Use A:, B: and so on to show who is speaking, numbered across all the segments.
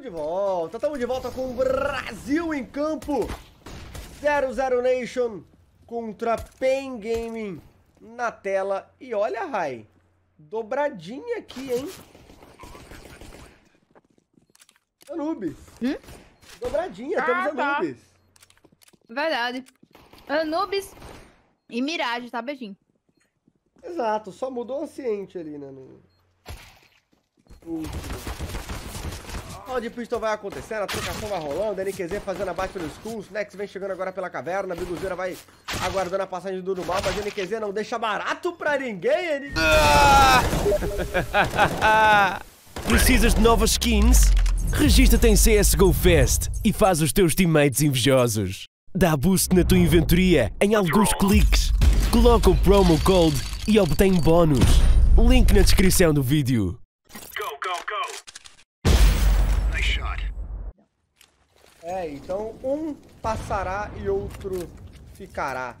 A: de volta, tamo de volta com o Brasil em campo. 00 Nation contra Pain Gaming na tela. E olha, Rai, dobradinha aqui, hein? Anubis. Hum? Dobradinha, ah, temos tá. Anubis. Verdade.
B: Anubis e Mirage, tá, beijinho?
A: Exato, só mudou o ambiente ali, né? No... Round pistol vai acontecendo, a trocação vai rolando, NQZ fazendo a baixa pelos cools, Nex vem chegando agora pela caverna, Biguzeira vai aguardando a passagem do Durmal, mas NQZ não deixa barato pra ninguém, NQZ. Precisas de novas skins? Registra-te em CSGO Fest e faz os teus teammates invejosos. Dá boost na tua inventoria em alguns cliques. Coloca o promo code e obtém bônus. Link na descrição do vídeo. É, então um passará e outro ficará.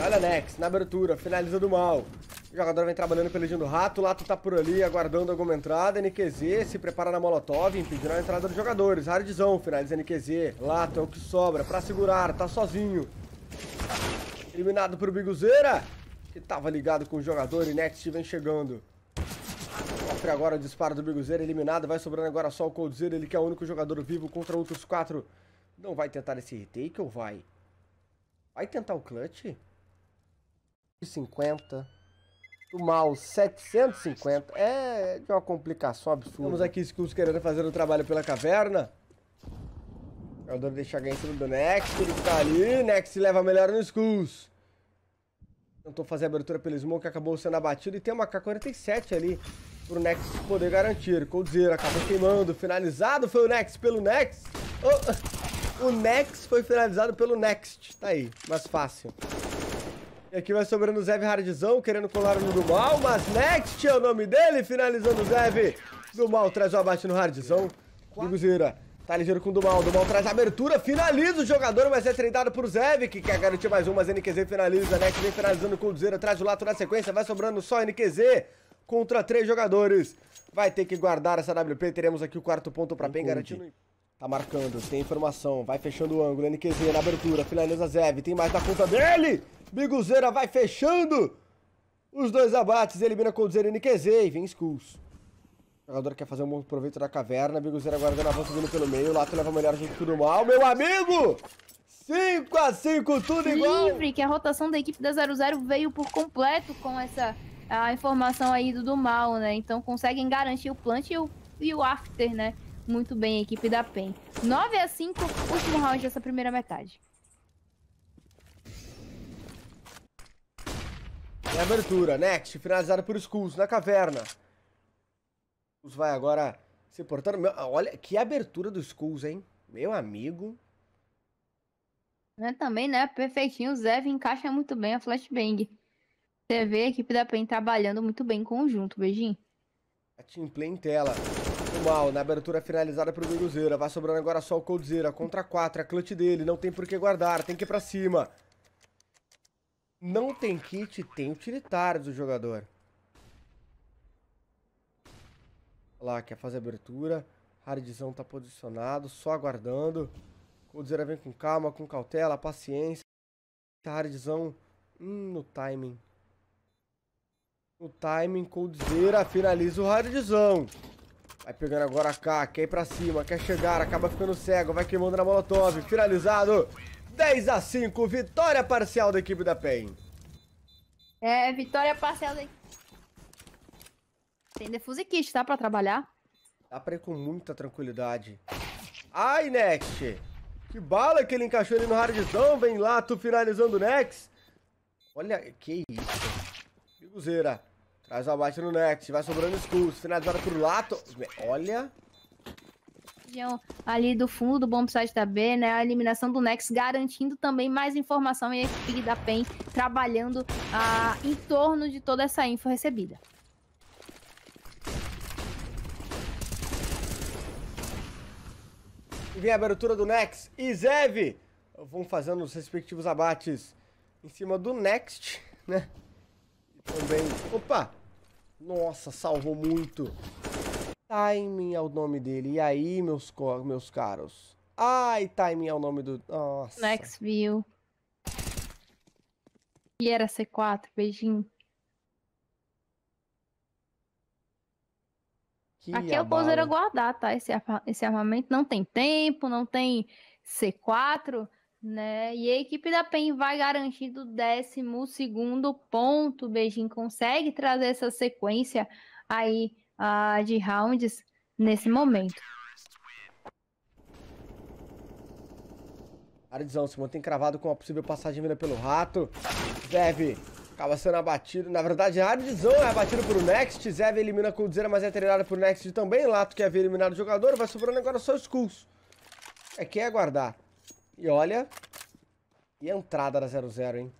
A: Olha, Nex, na abertura, finalizando mal. O jogador vem trabalhando pela do rato, o Lato tá por ali, aguardando alguma entrada. NQZ se prepara na Molotov, impedindo a entrada dos jogadores. Hardzão finaliza NQZ. Lato é o que sobra pra segurar, tá sozinho. Eliminado pro Biguzeira, que tava ligado com o jogador e Next vem chegando. Sofre agora o disparo do Biguzeiro, eliminado. Vai sobrando agora só o Coldzera, ele que é o único jogador vivo contra outros quatro. Não vai tentar esse retake ou vai? Vai tentar o clutch? 50. Do mal, 750. É de uma complicação absurda. vamos aqui Skulls querendo fazer o trabalho pela caverna. O jogador deixa ganhar em cima do Next. Ele tá ali. Next leva melhor no Skulls. Tentou fazer a abertura pelo Smoke, acabou sendo abatido. E tem uma K-47 ali pro Nex poder garantir. Coldzera acabou queimando, finalizado foi o Nex pelo Nex. Oh, o Nex foi finalizado pelo Next, tá aí, mais fácil. E aqui vai sobrando o Zev Hardzão, querendo colar no do mal, mas Next é o nome dele, finalizando o Zev. Do mal traz o abate no Hardzão. Guzeira tá ligeiro com o Dumal. Dumal traz a abertura, finaliza o jogador, mas é treinado por Zev, que quer garantir mais um, mas NQZ finaliza. Next vem finalizando com o Guzeira, traz o lato na sequência, vai sobrando só NQZ contra três jogadores. Vai ter que guardar essa WP. Teremos aqui o quarto ponto para bem garantido Tá marcando, tem informação, vai fechando o ângulo, NQZ na abertura, finaliza Zev, tem mais na conta dele! Biguzeira vai fechando! Os dois abates, elimina Coldzera e NQZ e vem Skulls. O jogador quer fazer um bom proveito da caverna, Biguzeira guardando avanço vindo pelo meio, Lato leva melhor junto o mal, meu amigo! 5 a 5 tudo Livre, igual! Livre,
B: que a rotação da equipe da 00 veio por completo com essa a informação aí do, do mal, né? Então conseguem garantir o plant e o, e o after, né? Muito bem, equipe da PEN. 9 a 5, último round dessa primeira metade.
A: E é abertura, Next, finalizado por Skulls na caverna. Skulls vai agora se portando. Meu, olha que abertura do Skulls, hein? Meu amigo.
B: É, também, né? Perfeitinho. O Zev encaixa muito bem a flashbang. Você vê a equipe da PEN trabalhando muito bem em conjunto, beijinho.
A: A Team Play em tela. mal, na abertura finalizada pro Guruzeira. Vai sobrando agora só o Coldzera. Contra 4, a clutch dele. Não tem por que guardar, tem que ir pra cima. Não tem kit, tem utilitários do jogador. Olha lá, quer fazer abertura. Hardzão tá posicionado, só aguardando. Coldzera vem com calma, com cautela, paciência. Hardzão hum, no timing o timing, coldzera, finaliza o hardzão. Vai pegando agora a K, quer ir pra cima, quer chegar, acaba ficando cego, vai queimando na molotov, finalizado. 10 a 5, vitória parcial da equipe da PEN.
B: É, vitória parcial da equipe. Tem defuse kit, tá? Pra trabalhar.
A: Dá pra ir com muita tranquilidade. Ai, Next! Que bala que ele encaixou ali no hardzão, vem lá, tu finalizando o Next. Olha, que isso. Biguzeira. Traz o abate no next. Vai sobrando schools. Finalizada por Lato. Olha.
B: Ali do fundo do bom site da B, né? A eliminação do Nex garantindo também mais informação e a equipe da PEN trabalhando ah, em torno de toda essa info recebida.
A: Vem a abertura do Nex e Zev vão fazendo os respectivos abates em cima do Next, né? E também. Opa! Nossa, salvou muito. Timing é o nome dele. E aí, meus, meus caros? Ai, timing é o nome do... Nossa. Next
B: view. E era C4, beijinho.
A: Que Aqui abalo. é o Pouseiro
B: guardar, tá? Esse, esse armamento não tem tempo, não tem C4 né? E a equipe da PEN vai garantindo o 12 ponto. O Beijing consegue trazer essa sequência aí uh, de rounds nesse momento.
A: Arizão se mantém cravado com a possível passagem vinda pelo rato. Zev acaba sendo abatido. Na verdade, Arizão é abatido por o Next. Zev elimina a Coldzera, mas é treinado por Next também. Lato quer ver eliminado o jogador. Vai sobrando agora só os Skulls. É que é aguardar. E olha. E a entrada da 00, hein?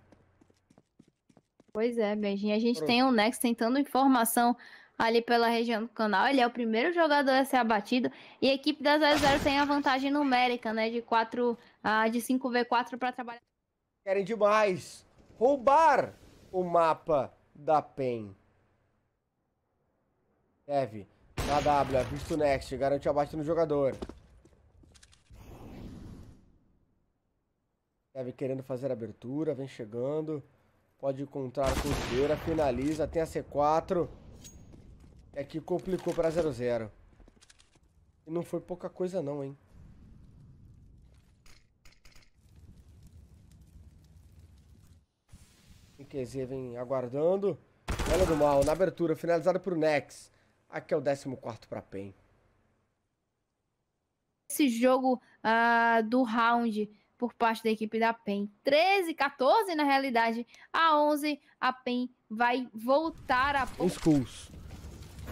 B: Pois é, Benjinho. A gente Pronto. tem o Nex tentando informação ali pela região do canal. Ele é o primeiro jogador a ser abatido. E a equipe da 00 tem a vantagem numérica, né? De 4 ah, de 5v4 para trabalhar.
A: Querem demais roubar o mapa da PEN. Deve. KW, é visto next, garante abate no jogador. Deve querendo fazer a abertura, vem chegando. Pode encontrar a o finaliza, tem a C4. É que complicou para 0-0. E não foi pouca coisa não, hein. QZ vem aguardando. Olha do mal, na abertura, finalizada por Nex. Aqui é o 14 para PEN.
B: Esse jogo uh, do round por parte da equipe da PEN. 13, 14 na realidade, a 11, a PEN vai voltar
A: a... Os Skulls.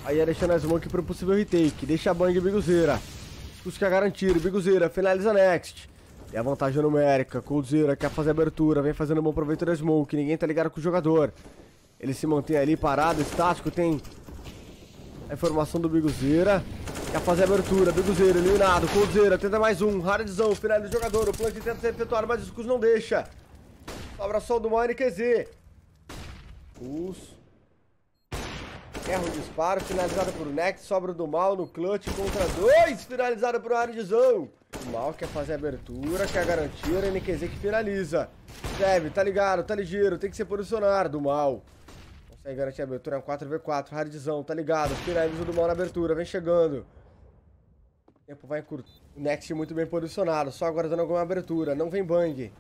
A: Aí é deixando as mãos aqui o possível retake. Deixa a Bang Biguzeira. Busca é garantir. Biguzeira finaliza next. E a vantagem numérica. Coldzera quer fazer abertura. Vem fazendo um bom proveito da Smoke. Ninguém tá ligado com o jogador. Ele se mantém ali parado, estático. Tem a informação do Biguzeira. Quer fazer a abertura. Biguzeira eliminado. Coldzera tenta mais um. Hardzão, final do jogador. O Plant tenta ser efetuado, mas o Cruz não deixa. Sobra só o do Mine QZ. Cruz Erra o disparo, finalizado por Nex, sobra do Mal no clutch contra dois, finalizado por Hardzão. O Mal quer fazer a abertura, quer garantir, o NQZ que finaliza. Deve, tá ligado, tá ligeiro, tem que se posicionar do Mal. Consegue garantir a abertura. É um 4v4. Hardzão, tá ligado? Pirâmide do mal na abertura. Vem chegando. O tempo vai curto. O Next muito bem posicionado. Só aguardando alguma abertura. Não vem bang.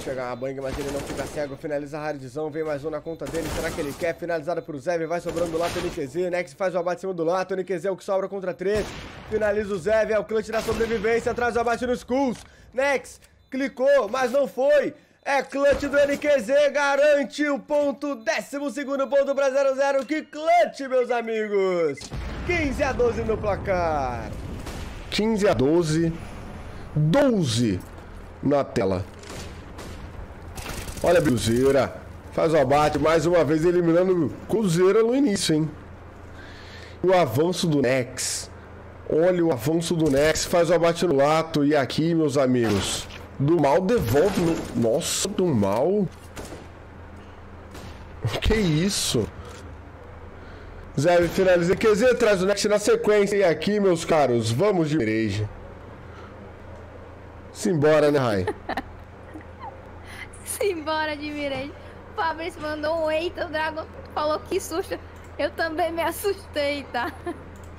A: Chegar a bang, mas ele não fica cego. Finaliza a hardzão. Vem mais um na conta dele. Será que ele quer? Finalizada pro Zev. Vai sobrando lá pelo NQZ. Next faz o abate em cima do Lato. NQZ é o que sobra contra 3. Finaliza o Zev. É o clutch da sobrevivência. Atrás o abate nos Skulls. Next clicou, mas não foi. É clutch do NQZ, garante o ponto, 12 ponto pra 0-0. Que clutch, meus amigos! 15 a 12 no placar. 15 a 12. 12 na tela. Olha a Cruzeira. Faz o abate mais uma vez, eliminando o Cruzeira no início, hein? O avanço do Nex. Olha o avanço do Nex. Faz o abate no lato. E aqui, meus amigos. Do mal devolve no... Nossa, do mal. Que isso? Zé, quer dizer traz o Next na sequência. E aqui, meus caros, vamos de igreja. Simbora, né, Rai?
B: Simbora de Mirage. O Fabrício mandou um eita, o Dragon falou que susto. Eu também me assustei, tá?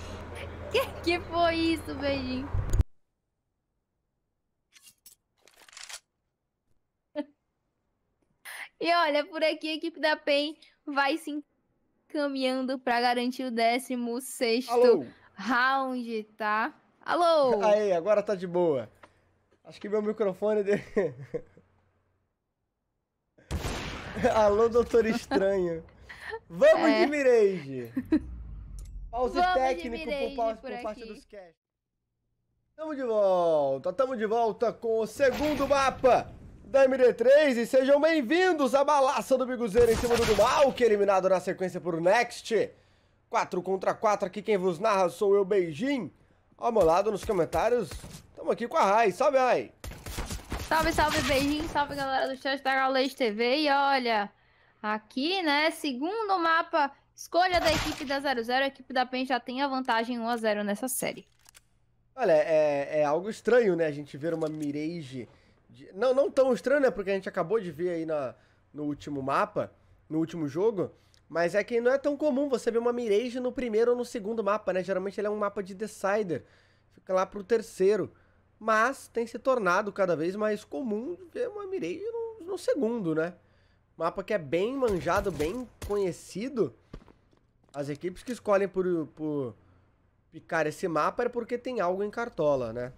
B: que, que foi isso, beijinho? E olha, por aqui a equipe da PEN vai se encaminhando para garantir o 16 round,
A: tá? Alô? Aí, agora tá de boa. Acho que meu microfone. De... Alô, doutor estranho. Vamos é. de Mirage! Pause Vamos técnico por, pause, por, por parte dos cast. Tamo de volta, tamo de volta com o segundo mapa da MD3 e sejam bem-vindos à balaça do Biguzeiro em cima do Mal, que é eliminado na sequência por Next. 4 contra 4, aqui quem vos narra sou eu, Beijinho. Ao meu lado, nos comentários, estamos aqui com a Rai. Salve, Rai!
B: Salve, salve, Beijinho, salve, galera do chat da TV. E olha, aqui, né, segundo mapa, escolha da equipe da 00, a equipe da PEN já tem a vantagem 1 a 0 nessa série.
A: Olha, é, é algo estranho, né, a gente ver uma Mirage de, não, não tão estranho, né? Porque a gente acabou de ver aí na, no último mapa, no último jogo. Mas é que não é tão comum você ver uma Mirage no primeiro ou no segundo mapa, né? Geralmente ele é um mapa de Decider. Fica lá pro terceiro. Mas tem se tornado cada vez mais comum ver uma Mirage no, no segundo, né? Mapa que é bem manjado, bem conhecido. As equipes que escolhem por, por picar esse mapa é porque tem algo em cartola, né?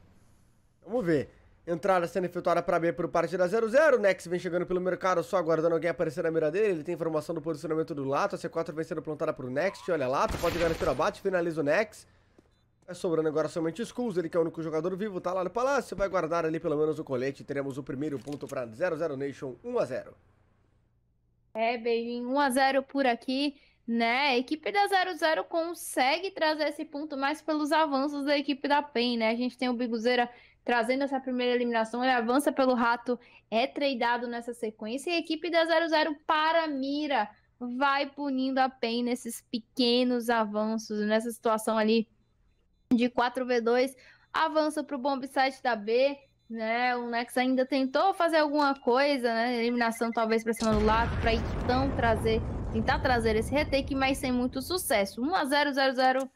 A: Vamos ver. Entrada sendo efetuada para B por partida 0-0. Nex vem chegando pelo mercado, só aguardando alguém aparecer na mira dele. Ele tem informação do posicionamento do Lato. A C4 vem sendo plantada para o Next. Olha, Lato pode garantir o abate, finaliza o Nex. É sobrando agora somente Skulls, ele que é o único jogador vivo, tá lá no palácio, vai guardar ali pelo menos o colete. Teremos o primeiro ponto para 00 Nation 1 a 0.
B: É, beijinho, 1 a 0 por aqui, né? A equipe da 00 consegue trazer esse ponto mais pelos avanços da equipe da PEN, né? A gente tem o Biguzeira trazendo essa primeira eliminação. Ele avança pelo rato, é tradeado nessa sequência. E a equipe da 00 para a mira, vai punindo a PEN nesses pequenos avanços, nessa situação ali de 4v2. Avança para o bombsite da B, né? O Nex ainda tentou fazer alguma coisa, né? Eliminação talvez para cima do lado, para então trazer, tentar trazer esse retake, mas sem muito sucesso. 1 a 0 0 0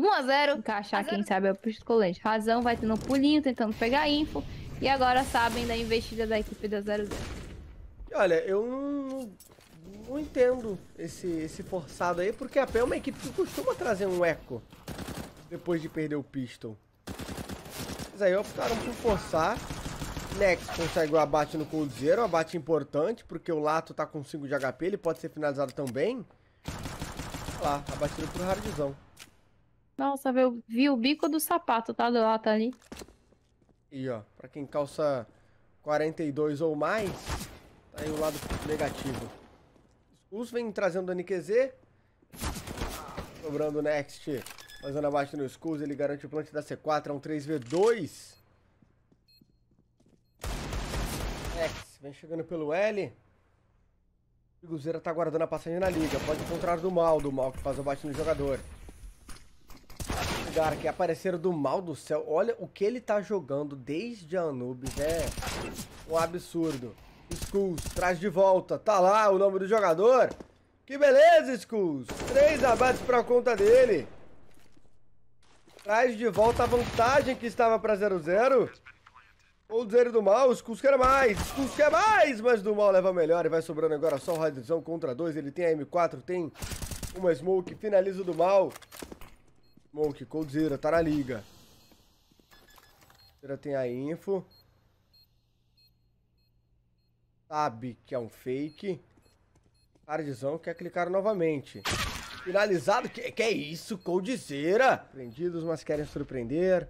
B: 1 a 0 Encaixar, a quem sabe, é o piscolante. Razão vai tendo um pulinho, tentando pegar info. E agora sabem da investida da equipe da 0 0
A: Olha, eu não, não entendo esse, esse forçado aí, porque a PE é uma equipe que costuma trazer um eco depois de perder o pistol. Mas aí optaram por forçar. Nex consegue o abate no cold um abate importante, porque o Lato tá com 5 de HP, ele pode ser finalizado também. Olha lá, abatido pro Hardzão.
B: Nossa, eu vi o bico do sapato, tá do lado ali.
A: E ó, pra quem calça 42 ou mais, tá aí o lado negativo. Os vem trazendo o NQZ. Ah, sobrando o Next. fazendo zona bate no Skulls, ele garante o plant da C4, é um 3v2. Next, vem chegando pelo L. O Guzeira tá guardando a passagem na liga. Pode encontrar do mal, do mal que faz o bate no jogador lugar apareceram do mal do céu. Olha o que ele tá jogando desde a Anubis, é um absurdo. Skulls, traz de volta, tá lá o nome do jogador. Que beleza, Skulls. Três abates pra conta dele. Traz de volta a vantagem que estava pra 0-0. O zero do mal, Skulls quer mais, Skulls quer mais, mas do mal leva melhor e vai sobrando agora só o Radiação contra dois. Ele tem a M4, tem uma Smoke, finaliza o do mal. Smoke, Coldzera, tá na liga. Coldzera tem a info. Sabe que é um fake. Cardzão quer clicar novamente. Finalizado. Que, que é isso, Coldzera? Prendidos, mas querem surpreender.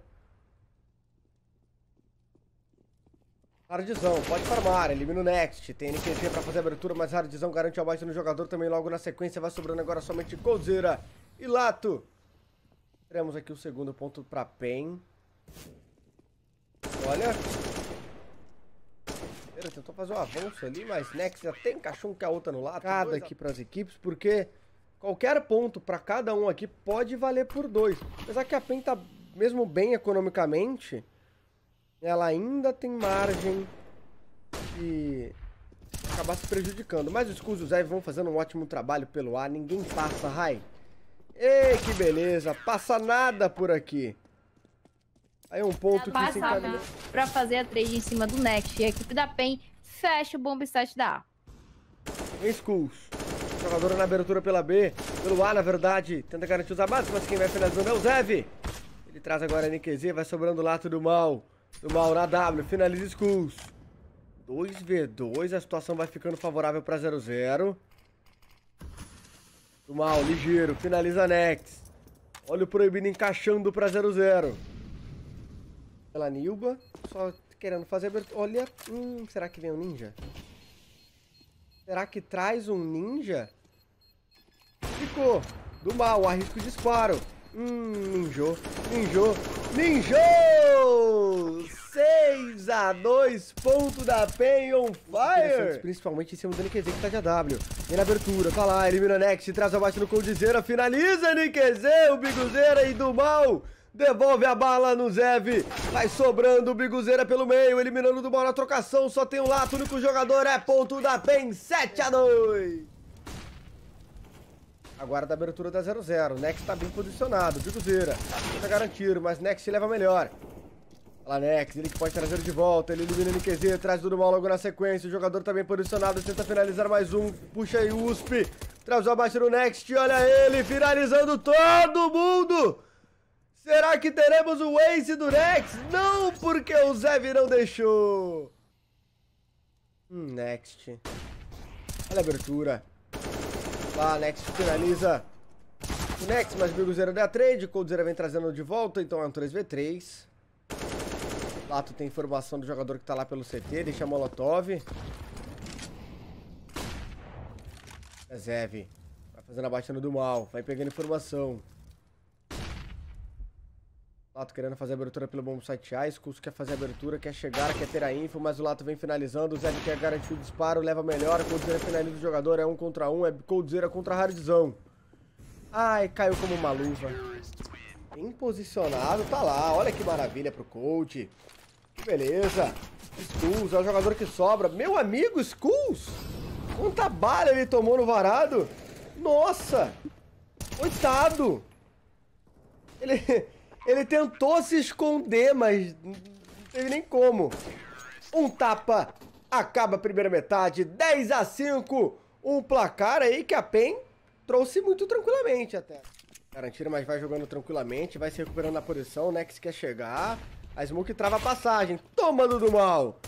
A: Hardzão, pode farmar, elimina o Next. Tem NPC pra fazer a abertura, mas Hardzão garante a baixa no jogador também logo na sequência. Vai sobrando agora somente Coldzera e Lato. Teremos aqui o segundo ponto para PEN. Olha. tentou fazer um avanço ali, mas Nex já tem cachorro que a outra no lado. Cada aqui para as equipes, porque qualquer ponto para cada um aqui pode valer por dois. Apesar que a PEN tá mesmo bem economicamente, ela ainda tem margem de acabar se prejudicando. Mas os Kuz e o Zé vão fazendo um ótimo trabalho pelo ar, ninguém passa, Rai. Ei, que beleza. Passa nada por aqui. Aí um ponto que Passa se encaminha.
B: Pra fazer a trade em cima do Next. E a equipe da PEN fecha o bomb site da A.
A: Skulls. Jogadora na abertura pela B. Pelo A, na verdade. Tenta garantir os abates, mas quem vai finalizando é o Zev. Ele traz agora a NQZ. Vai sobrando o lato do mal. Do mal na W. Finaliza Skulls. 2v2. A situação vai ficando favorável pra 0 0 do mal, ligeiro. Finaliza Nex. Olha o proibido encaixando pra 0-0. Pela Nilba. Só querendo fazer abertura. Olha. Hum, será que vem um ninja? Será que traz um ninja? Ficou. Do mal, arrisco o disparo. Hum, ninjou. Ninjou. Ninjou! 6 a 2 ponto da Pen on Fire. Principalmente em cima do NQZ que tá de AW. Vem na abertura, tá lá, elimina o Next, traz a baixa no Coldzera, finaliza NQZ, o Biguzeira e do mal. Devolve a bala no Zev. Vai sobrando o Biguzeira pelo meio, eliminando o mal na trocação. Só tem um lato, o único jogador é ponto da PEN. 7 a 2 Agora da abertura da 0-0. Nex tá bem posicionado, Biguzeira. Tenta tá garantir, mas Nex leva melhor. Lanex, ele que pode trazer de volta, ele elimina o NQZ, traz tudo mal logo na sequência, o jogador também tá posicionado, tenta finalizar mais um, puxa aí o USP, traz o abaixo no Next, olha ele, finalizando todo mundo! Será que teremos o Ace do Nex? Não, porque o Zev não deixou! Hum, Next. Olha a abertura. Lá, Next finaliza. O Next o Bigo Zero da trade, Cold Zero vem trazendo de volta, então é um 3v3. Ah, tu tem informação do jogador que tá lá pelo CT, deixa a Molotov. Zev. Vai fazendo a batida do mal, vai pegando informação. Lato querendo fazer abertura pelo bom site A, Skulls quer fazer abertura, quer chegar, quer ter a info, mas o Lato vem finalizando, o Zev quer garantir o disparo, leva melhor, Coldzera finaliza o jogador, é um contra um, é Coldzera contra Hardzão. Ai, caiu como uma luva. Bem posicionado, tá lá, olha que maravilha pro coach. Beleza. Skulls é o jogador que sobra. Meu amigo, Skulls! Quanta bala ele tomou no varado! Nossa! Coitado! Ele, ele tentou se esconder, mas não teve nem como. Um tapa, acaba a primeira metade, 10 a 5. Um placar aí que a PEN trouxe muito tranquilamente até. Garantiram, mas vai jogando tranquilamente, vai se recuperando na posição, né, que se quer chegar. A Smoke trava a passagem. Tomando do mal.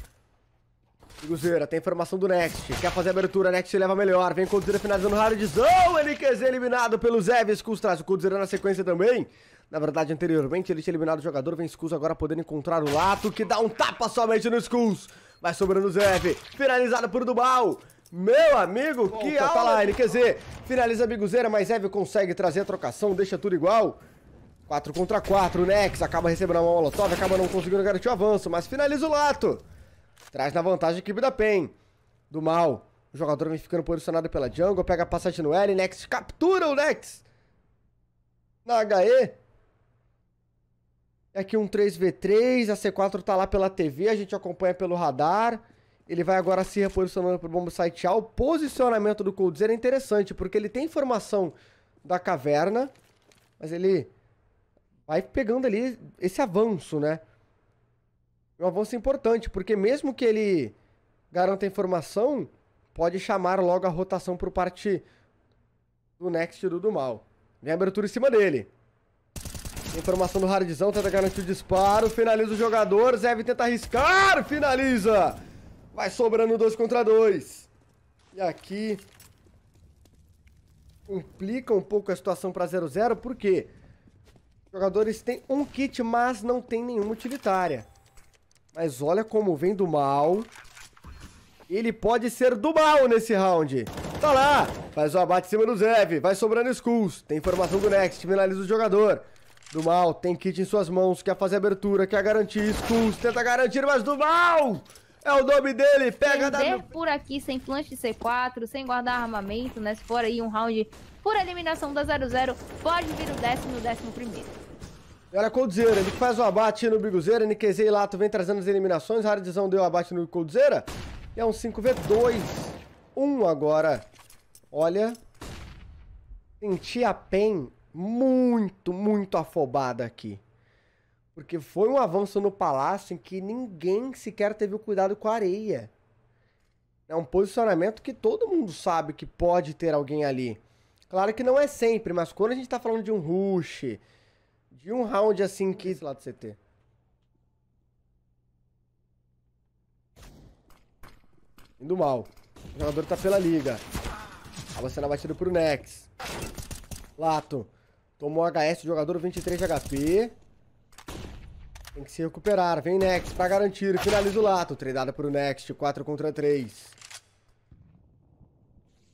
A: Cruzeira, tem informação do Next. Quer fazer a abertura, Next leva melhor. Vem Cruzeira finalizando hardzão. NQZ eliminado pelo Zev. Skulls traz o Cruzeira na sequência também. Na verdade, anteriormente ele tinha eliminado o jogador. Vem Skulls agora podendo encontrar o Lato, que dá um tapa somente no Skulls. Vai sobrando o Zev. Finalizado por Dubal. Meu amigo, Bom, que tá aula! Tá lá, NQZ. Finaliza a Biguzeira, mas Zev consegue trazer a trocação, deixa tudo igual. 4 contra 4, Nex acaba recebendo a mão Molotov, acaba não conseguindo garantir o avanço, mas finaliza o Lato. Traz na vantagem a equipe da PEN. Do mal, o jogador vem ficando posicionado pela jungle, pega a passagem no L, Nex captura o Nex. Na HE. É aqui um 3v3, a C4 tá lá pela TV, a gente acompanha pelo radar. Ele vai agora se reposicionando pro bombo site A. O posicionamento do Coldzera é interessante, porque ele tem informação da caverna, mas ele vai pegando ali esse avanço, né? Um avanço importante, porque mesmo que ele garanta a informação, pode chamar logo a rotação por parte do Next do, do mal. Vem a abertura em cima dele. Informação do Hardzão, tenta garantir o disparo, finaliza o jogador, Zev tenta arriscar, finaliza! Vai sobrando dois contra dois. E aqui complica um pouco a situação para 0 0 por quê? Porque jogadores têm um kit, mas não tem nenhuma utilitária. Mas olha como vem do mal. Ele pode ser do mal nesse round. Tá lá! Faz o abate em cima do Zev. Vai sobrando Skulls. Tem informação do Next. Finaliza o jogador. Do mal. Tem kit em suas mãos. Quer fazer abertura. Quer garantir Skulls. Tenta garantir, mas do mal! É o nome dele, pega da...
B: por aqui sem flanche de C4, sem guardar armamento, né? Se for aí um round por eliminação da 0-0, pode vir o décimo, décimo primeiro.
A: Olha Coldzera, ele faz o abate no Biguzeira, NQZ e Lato vem trazendo as eliminações, Hardzão deu o abate no Coldzera, e é um 5v2, 1 um agora. Olha, senti a PEN muito, muito afobada aqui. Porque foi um avanço no palácio em que ninguém sequer teve o cuidado com a areia. É um posicionamento que todo mundo sabe que pode ter alguém ali. Claro que não é sempre, mas quando a gente está falando de um rush, de um round assim que lado do CT. Indo mal. O jogador tá pela liga. Acaba sendo é batido pro Nex. Lato. Tomou HS do jogador, 23 de HP. Tem que se recuperar. Vem Nex pra garantir. Finaliza o Lato. Treinada pro Next. 4 contra 3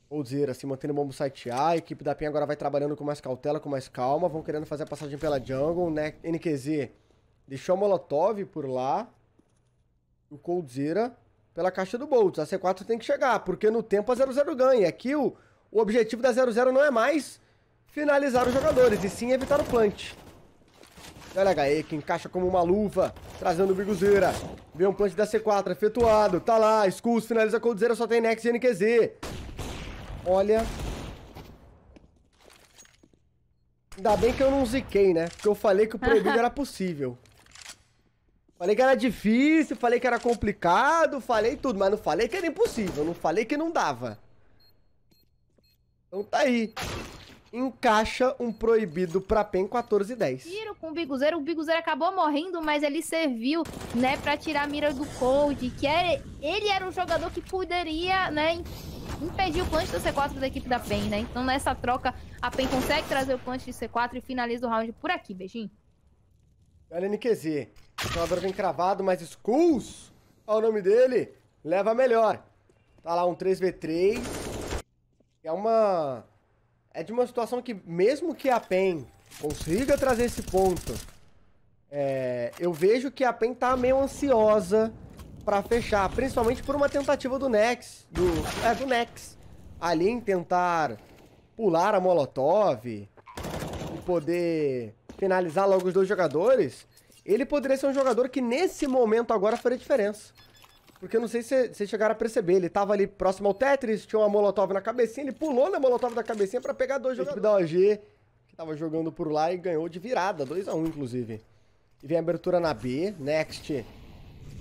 A: ou dizer assim, mantendo o bombo site A, a equipe da Pin agora vai trabalhando com mais cautela, com mais calma, vão querendo fazer a passagem pela jungle, né? NQZ deixou a Molotov por lá, o Coldzera pela caixa do Boltz. A C4 tem que chegar, porque no tempo a 00 ganha. Aqui é o, o objetivo da 00 não é mais finalizar os jogadores, e sim evitar o plant. Olha a HE que encaixa como uma luva, trazendo o Biguzeira. Vem um plant da C4 efetuado, tá lá, Skulls finaliza a Coldzera, só tem Nex e NQZ. Olha. Ainda bem que eu não ziquei, né? Porque eu falei que o proibido era possível. Falei que era difícil, falei que era complicado, falei tudo, mas não falei que era impossível, não falei que não dava. Então tá aí encaixa um proibido pra PEN 1410. Tiro
B: com o Biguzeiro. O Biguzeiro acabou morrendo, mas ele serviu, né, pra tirar a mira do Cold, que era, é, ele era um jogador que poderia, né, impedir o punch do C4 da equipe da PEN, né? Então nessa troca, a PEN consegue trazer o punch de C4 e finaliza o round por aqui, beijinho.
A: LNQZ, jogador bem cravado, mas Skulls, olha o nome dele, leva melhor. Tá lá um 3v3, é uma é de uma situação que, mesmo que a PEN consiga trazer esse ponto, é, eu vejo que a PEN tá meio ansiosa para fechar, principalmente por uma tentativa do Nex, do, é, do Nex, ali em tentar pular a Molotov e poder finalizar logo os dois jogadores, ele poderia ser um jogador que nesse momento agora faria diferença. Porque eu não sei se vocês chegaram a perceber, ele tava ali próximo ao Tetris, tinha uma Molotov na cabecinha, ele pulou na Molotov da cabecinha para pegar dois jogadores da OG, que tava jogando por lá e ganhou de virada, 2x1 um, inclusive. E vem a abertura na B, Next.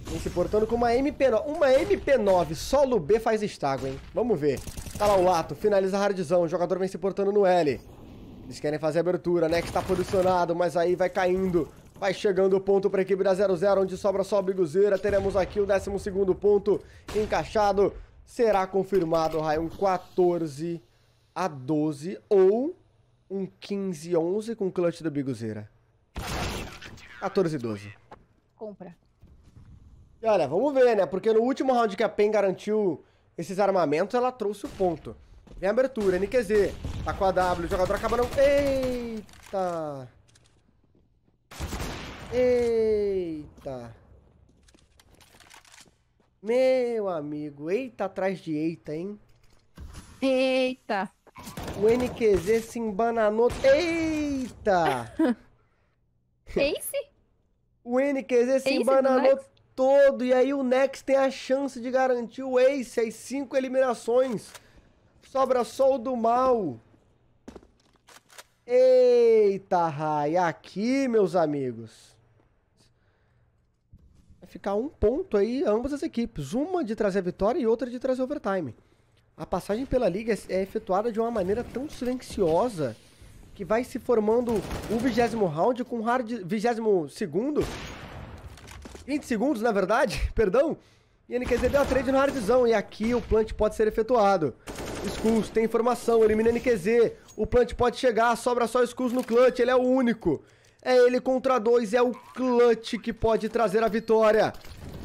A: Vem se portando com uma MP9. Uma MP9, solo B faz estrago, hein? Vamos ver. Tá lá o Lato, finaliza a hardzão, o jogador vem se portando no L. Eles querem fazer a abertura, Next tá posicionado, mas aí vai caindo. Vai chegando o ponto para a equipe da 00, onde sobra só a Biguzeira. Teremos aqui o 12 ponto encaixado. Será confirmado, Raio, um 14 a 12 ou um 15 a 11 com o clutch da Biguzeira. 14 a 12. Compra. E olha, vamos ver, né? Porque no último round que a PEN garantiu esses armamentos, ela trouxe o ponto. Vem a abertura, NQZ. Tá com a W, o jogador acaba não... Eita! Eita. Meu amigo, eita atrás de eita, hein? Eita. O NQZ se embananou. Eita. Ace? O NQZ se Ace é embananou todo. E aí o Nex tem a chance de garantir o Ace. As cinco eliminações. Sobra só o do mal. Eita, Rai. Aqui, meus amigos ficar um ponto aí ambas as equipes, uma de trazer a vitória e outra de trazer overtime. A passagem pela liga é, é efetuada de uma maneira tão silenciosa que vai se formando o vigésimo round com hard vigésimo segundo, 20 segundos na verdade, perdão. E a NQZ deu a trade no hardzão e aqui o plant pode ser efetuado. Skulls tem informação, elimina a NQZ. O plant pode chegar, sobra só Skulls no clutch, ele é o único. É ele contra dois, é o clutch que pode trazer a vitória.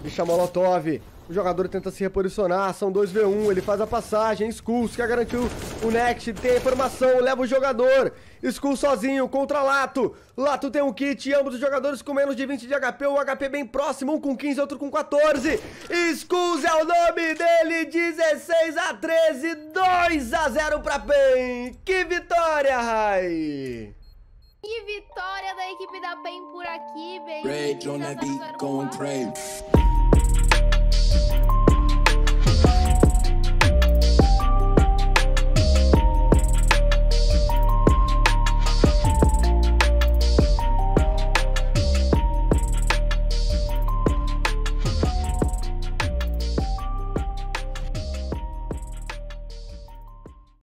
A: Bicha Molotov. O jogador tenta se reposicionar, são 2v1, ele faz a passagem, Skulls quer garantir o Next, tem a informação, leva o jogador, Skulls sozinho contra Lato, Lato tem um kit, ambos os jogadores com menos de 20 de HP, o HP bem próximo, um com 15, outro com 14, Skulls é o nome dele, 16 a 13, 2 a 0 pra PEN, que vitória, Rai! E vitória da equipe da PEN por aqui, baby. Rage on the beat,